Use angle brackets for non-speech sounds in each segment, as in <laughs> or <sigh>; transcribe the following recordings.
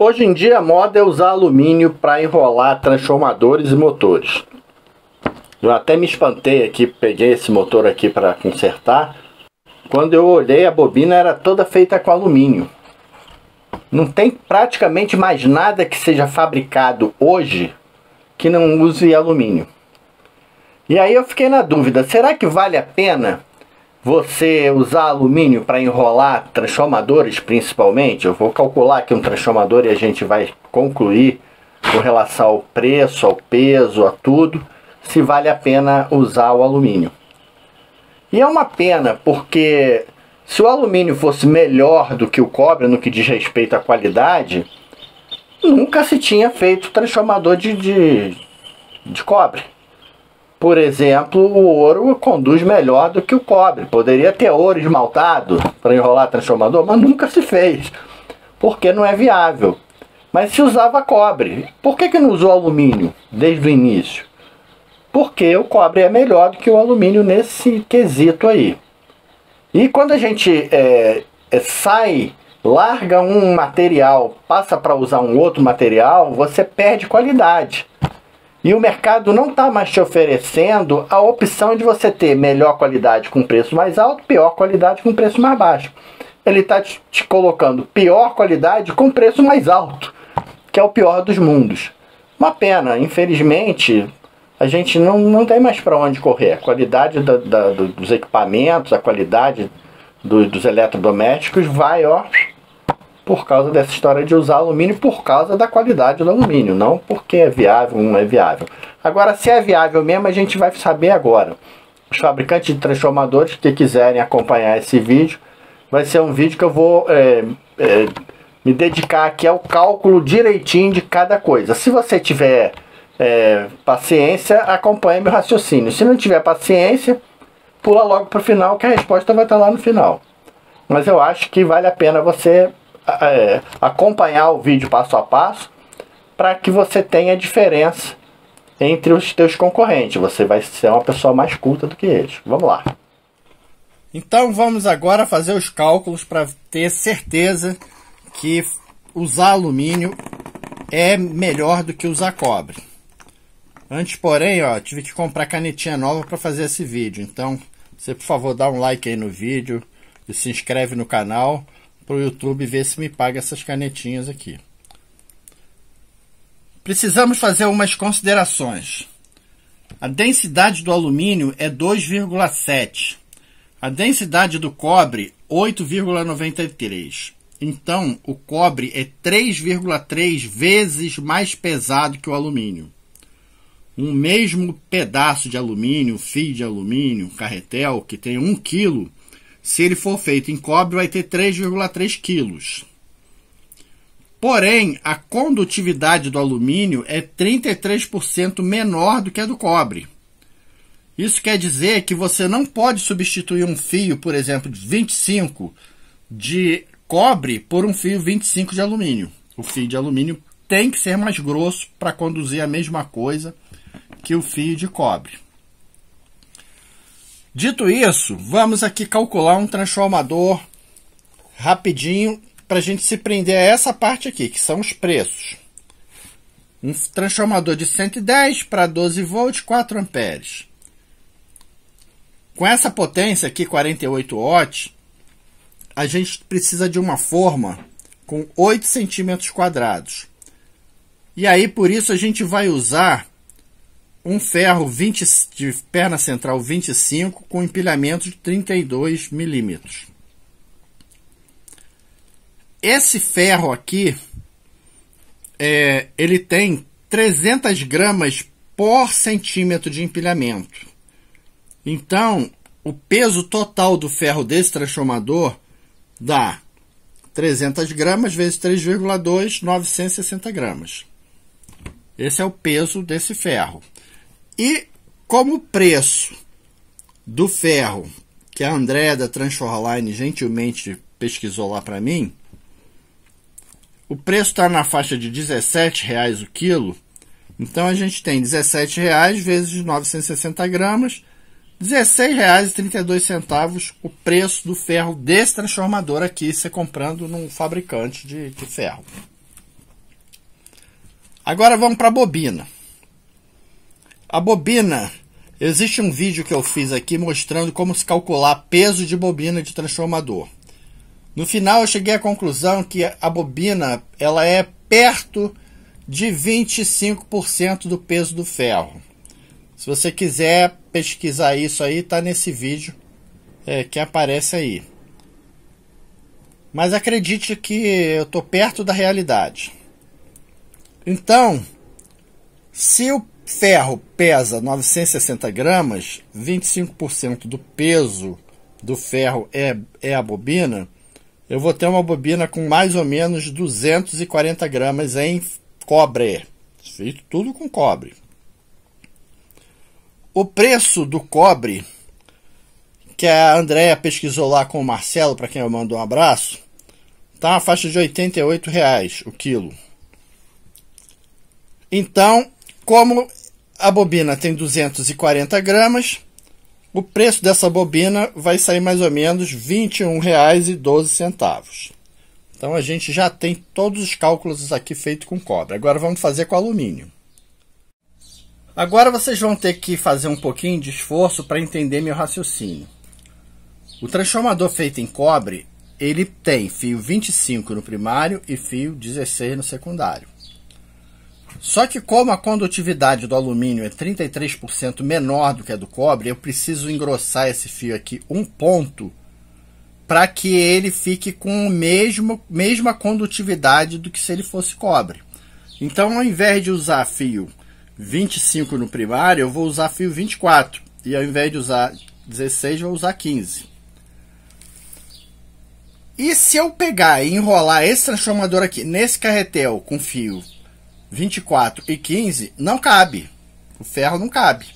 Hoje em dia a moda é usar alumínio para enrolar transformadores e motores. Eu até me espantei aqui, peguei esse motor aqui para consertar. Quando eu olhei, a bobina era toda feita com alumínio. Não tem praticamente mais nada que seja fabricado hoje que não use alumínio. E aí eu fiquei na dúvida, será que vale a pena você usar alumínio para enrolar transformadores principalmente, eu vou calcular aqui um transformador e a gente vai concluir com relação ao preço, ao peso, a tudo, se vale a pena usar o alumínio. E é uma pena porque se o alumínio fosse melhor do que o cobre no que diz respeito à qualidade, nunca se tinha feito transformador de, de, de cobre. Por exemplo, o ouro conduz melhor do que o cobre. Poderia ter ouro esmaltado para enrolar transformador, mas nunca se fez, porque não é viável. Mas se usava cobre. Por que, que não usou alumínio desde o início? Porque o cobre é melhor do que o alumínio nesse quesito aí. E quando a gente é, é, sai, larga um material, passa para usar um outro material, você perde qualidade. E o mercado não está mais te oferecendo a opção de você ter melhor qualidade com preço mais alto, pior qualidade com preço mais baixo. Ele está te, te colocando pior qualidade com preço mais alto, que é o pior dos mundos. Uma pena, infelizmente, a gente não, não tem mais para onde correr. A qualidade da, da, dos equipamentos, a qualidade do, dos eletrodomésticos vai, ó, por causa dessa história de usar alumínio por causa da qualidade do alumínio, não porque é viável, não é viável. Agora, se é viável mesmo, a gente vai saber agora. Os fabricantes de transformadores que quiserem acompanhar esse vídeo, vai ser um vídeo que eu vou é, é, me dedicar aqui ao cálculo direitinho de cada coisa. Se você tiver é, paciência, acompanhe meu raciocínio. Se não tiver paciência, pula logo para o final que a resposta vai estar lá no final. Mas eu acho que vale a pena você é, acompanhar o vídeo passo a passo para que você tenha diferença entre os teus concorrentes. Você vai ser uma pessoa mais culta do que eles. Vamos lá. Então vamos agora fazer os cálculos para ter certeza que usar alumínio é melhor do que usar cobre. Antes, porém, ó, tive que comprar canetinha nova para fazer esse vídeo. Então, você por favor dá um like aí no vídeo e se inscreve no canal para o YouTube ver se me paga essas canetinhas aqui. Precisamos fazer algumas considerações. A densidade do alumínio é 2,7. A densidade do cobre, 8,93. Então, o cobre é 3,3 vezes mais pesado que o alumínio. Um mesmo pedaço de alumínio, fio de alumínio, carretel, que tem 1 quilo se ele for feito em cobre, vai ter 3,3 quilos. Porém, a condutividade do alumínio é 33% menor do que a do cobre. Isso quer dizer que você não pode substituir um fio, por exemplo, de 25 de cobre por um fio 25 de alumínio. O fio de alumínio tem que ser mais grosso para conduzir a mesma coisa que o fio de cobre. Dito isso, vamos aqui calcular um transformador rapidinho para a gente se prender a essa parte aqui, que são os preços. Um transformador de 110 para 12 volts, 4 amperes. Com essa potência aqui, 48 watts, a gente precisa de uma forma com 8 centímetros quadrados. E aí, por isso, a gente vai usar um ferro 20, de perna central 25 com empilhamento de 32 milímetros. Esse ferro aqui, é, ele tem 300 gramas por centímetro de empilhamento. Então, o peso total do ferro desse transformador dá 300 gramas vezes 3,2, 960 gramas. Esse é o peso desse ferro. E como o preço do ferro que a André da Transforline gentilmente pesquisou lá para mim, o preço está na faixa de R$17,00 o quilo. Então a gente tem R$17,00 vezes 960 gramas, R$16,32 o preço do ferro desse transformador aqui, você comprando num fabricante de, de ferro. Agora vamos para a bobina. A bobina. Existe um vídeo que eu fiz aqui mostrando como se calcular peso de bobina de transformador. No final eu cheguei à conclusão que a bobina ela é perto de 25% do peso do ferro. Se você quiser pesquisar isso aí, está nesse vídeo é, que aparece aí. Mas acredite que eu estou perto da realidade. Então, se o Ferro pesa 960 gramas, 25% do peso do ferro é, é a bobina. Eu vou ter uma bobina com mais ou menos 240 gramas em cobre, feito tudo com cobre. O preço do cobre, que a Andrea pesquisou lá com o Marcelo, para quem eu mando um abraço, tá na faixa de 88 reais o quilo. Então, como a bobina tem 240 gramas. O preço dessa bobina vai sair mais ou menos R$ 21,12. Então a gente já tem todos os cálculos aqui feitos com cobre. Agora vamos fazer com alumínio. Agora vocês vão ter que fazer um pouquinho de esforço para entender meu raciocínio. O transformador feito em cobre, ele tem fio 25 no primário e fio 16 no secundário. Só que como a condutividade do alumínio é 33% menor do que a do cobre, eu preciso engrossar esse fio aqui um ponto para que ele fique com a mesma, mesma condutividade do que se ele fosse cobre. Então, ao invés de usar fio 25 no primário, eu vou usar fio 24. E ao invés de usar 16, vou usar 15. E se eu pegar e enrolar esse transformador aqui nesse carretel com fio 24 e 15 não cabe. O ferro não cabe.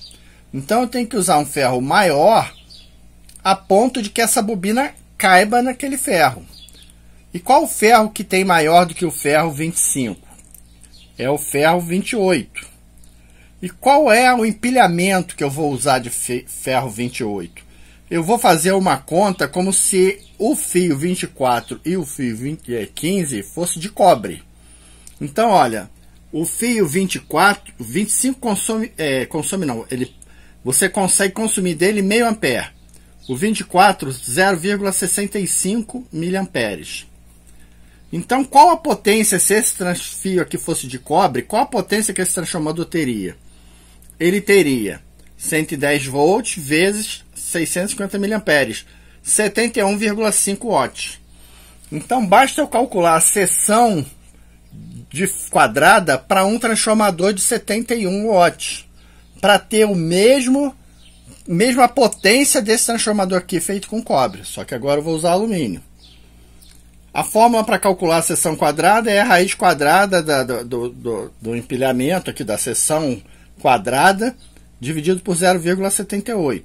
Então eu tenho que usar um ferro maior a ponto de que essa bobina caiba naquele ferro. E qual o ferro que tem maior do que o ferro 25? É o ferro 28. E qual é o empilhamento que eu vou usar de ferro 28? Eu vou fazer uma conta como se o fio 24 e o fio 20, 15 eh, fosse de cobre. Então, olha, o fio 24, 25 consome, é, consome não, ele, você consegue consumir dele meio ampere. O 24, 0,65 miliamperes. Então, qual a potência, se esse fio aqui fosse de cobre, qual a potência que esse transformador teria? Ele teria 110 volts vezes 650 miliamperes, 71,5 watts. Então, basta eu calcular a seção de quadrada para um transformador de 71 watts, para ter o mesmo mesma potência desse transformador aqui feito com cobre, só que agora eu vou usar alumínio. A fórmula para calcular a seção quadrada é a raiz quadrada da, do, do, do, empilhamento aqui da seção quadrada dividido por 0,78.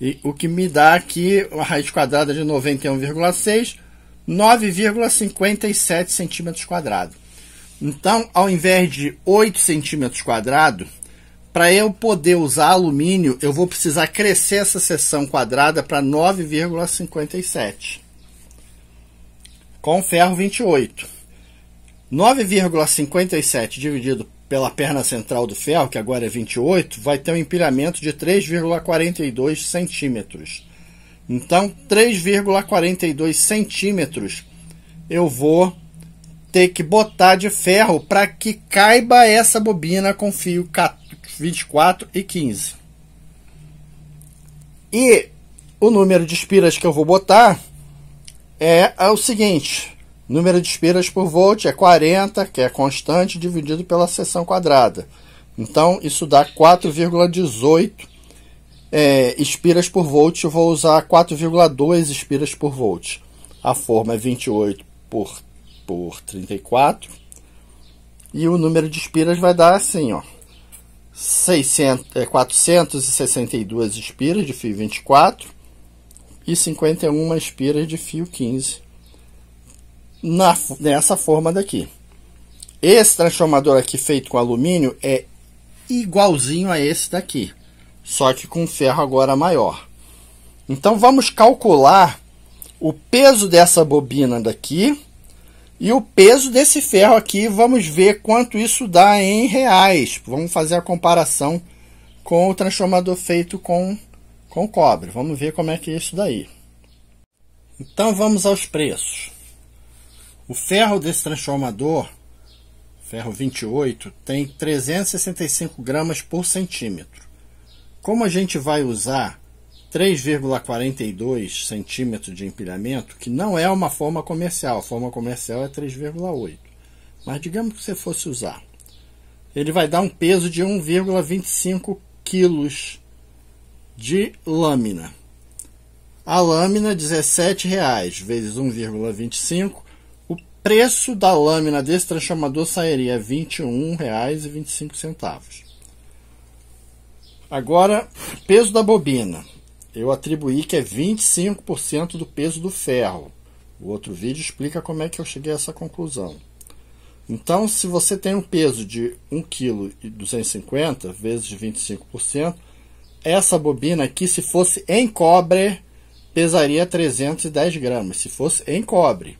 E o que me dá aqui a raiz quadrada de 91,6 9,57 centímetros quadrados. Então, ao invés de 8 centímetros quadrados, para eu poder usar alumínio, eu vou precisar crescer essa seção quadrada para 9,57 com ferro 28. 9,57 dividido pela perna central do ferro, que agora é 28, vai ter um empilhamento de 3,42 centímetros. Então, 3,42 centímetros eu vou ter que botar de ferro para que caiba essa bobina com fio 24 e 15. E o número de espiras que eu vou botar é, é o seguinte: número de espiras por volt é 40, que é constante, dividido pela seção quadrada. Então, isso dá 4,18 é, espiras por volt, eu vou usar 4,2 espiras por volt. A forma é 28 por, por 34. E o número de espiras vai dar assim, ó. 600, 462 é, espiras de fio 24 e 51 espiras de fio 15 na, nessa forma daqui. Esse transformador aqui feito com alumínio é igualzinho a esse daqui só que com ferro agora maior. Então vamos calcular o peso dessa bobina daqui e o peso desse ferro aqui. Vamos ver quanto isso dá em reais. Vamos fazer a comparação com o transformador feito com, com cobre. Vamos ver como é que é isso daí. Então vamos aos preços. O ferro desse transformador, ferro 28, tem 365 gramas por centímetro. Como a gente vai usar 3,42 centímetros de empilhamento, que não é uma forma comercial, a forma comercial é 3,8. Mas digamos que você fosse usar. Ele vai dar um peso de 1,25 quilos de lâmina. A lâmina, R$ 17,00 vezes 1,25. O preço da lâmina desse transformador sairia R$ 21,25. Agora, peso da bobina. Eu atribuí que é 25% do peso do ferro. O outro vídeo explica como é que eu cheguei a essa conclusão. Então, se você tem um peso de 1,250 kg vezes 25%, essa bobina aqui, se fosse em cobre, pesaria 310 gramas, se fosse em cobre.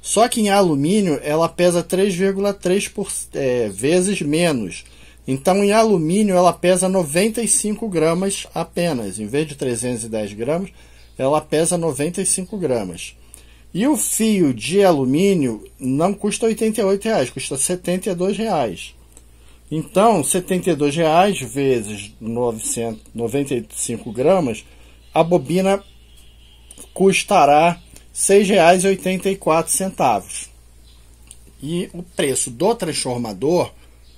Só que em alumínio ela pesa 3,3 é, vezes menos, então, em alumínio, ela pesa 95 gramas apenas. Em vez de 310 gramas, ela pesa 95 gramas. E o fio de alumínio não custa R$ 88,00, custa R$ 72,00. Então, R$ 72,00 vezes 900, 95 gramas, a bobina custará R$ 6,84. E o preço do transformador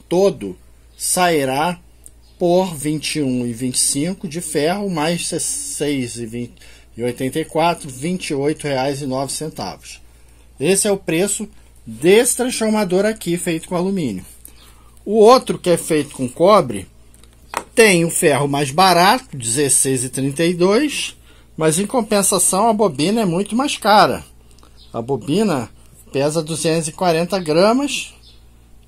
todo sairá por 21 e 25 de ferro mais 6 e 20 e 84, 28 reais e centavos. Esse é o preço desse transformador aqui feito com alumínio. O outro que é feito com cobre tem o ferro mais barato, 16,32, mas em compensação a bobina é muito mais cara. A bobina pesa 240 gramas,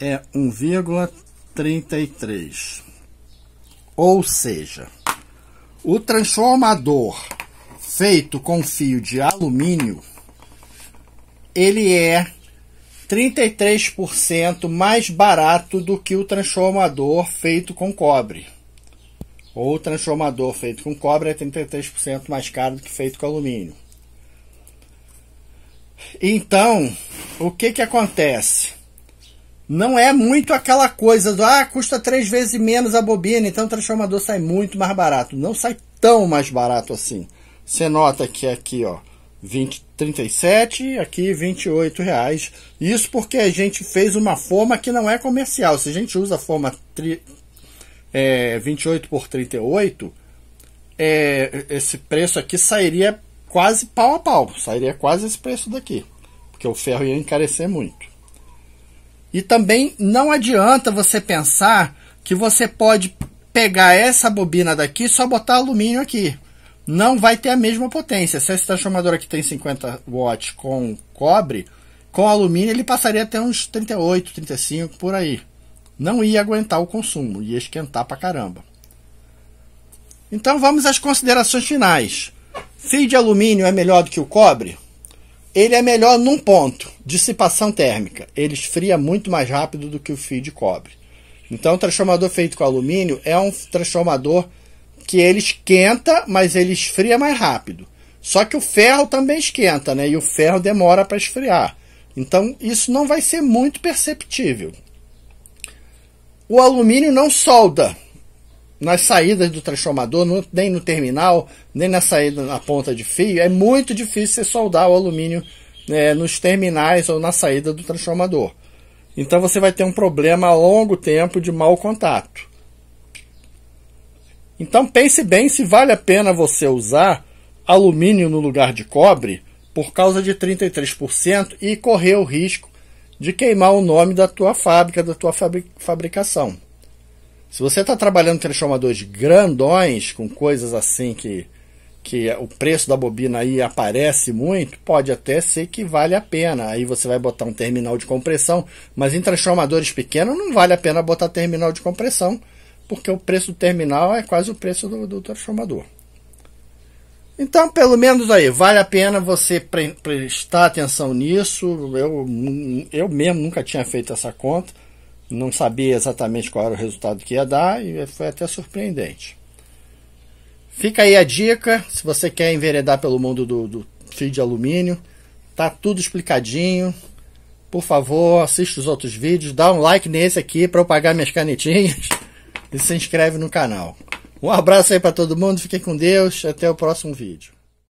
é 1,33. Ou seja, o transformador feito com fio de alumínio, ele é 33% mais barato do que o transformador feito com cobre. Ou transformador feito com cobre é 33% mais caro do que feito com alumínio. Então, o que, que acontece? não é muito aquela coisa do ah, custa três vezes menos a bobina, então o transformador sai muito mais barato. Não sai tão mais barato assim. Você nota que aqui, ó, 20, 37, aqui 28 reais. Isso porque a gente fez uma forma que não é comercial. Se a gente usa a forma tri, é, 28 por 38, é, esse preço aqui sairia quase pau a pau. Sairia quase esse preço daqui. Porque o ferro ia encarecer muito. E também não adianta você pensar que você pode pegar essa bobina daqui só botar alumínio aqui. Não vai ter a mesma potência. Se esse transformador aqui tem 50 watts com cobre, com alumínio ele passaria até uns 38, 35 por aí. Não ia aguentar o consumo, ia esquentar pra caramba. Então vamos às considerações finais. Fio de alumínio é melhor do que o cobre? Ele é melhor num ponto, dissipação térmica. Ele esfria muito mais rápido do que o fio de cobre. Então, o transformador feito com alumínio é um transformador que ele esquenta, mas ele esfria mais rápido. Só que o ferro também esquenta, né? E o ferro demora para esfriar. Então, isso não vai ser muito perceptível. O alumínio não solda, nas saídas do transformador, no, nem no terminal, nem na saída na ponta de fio, é muito difícil você soldar o alumínio né, nos terminais ou na saída do transformador. Então você vai ter um problema a longo tempo de mau contato. Então pense bem se vale a pena você usar alumínio no lugar de cobre por causa de 33% e correr o risco de queimar o nome da tua fábrica, da tua fabricação. Se você está trabalhando transformadores grandões, com coisas assim que, que o preço da bobina aí aparece muito, pode até ser que vale a pena. Aí você vai botar um terminal de compressão, mas em transformadores pequenos não vale a pena botar terminal de compressão, porque o preço do terminal é quase o preço do, do transformador. Então, pelo menos aí, vale a pena você pre prestar atenção nisso. Eu, eu mesmo nunca tinha feito essa conta não sabia exatamente qual era o resultado que ia dar e foi até surpreendente. Fica aí a dica, se você quer enveredar pelo mundo do, do fio de alumínio, tá tudo explicadinho. Por favor, assista os outros vídeos, dá um like nesse aqui para eu pagar minhas canetinhas <laughs> e se inscreve no canal. Um abraço aí para todo mundo, fiquem com Deus, até o próximo vídeo.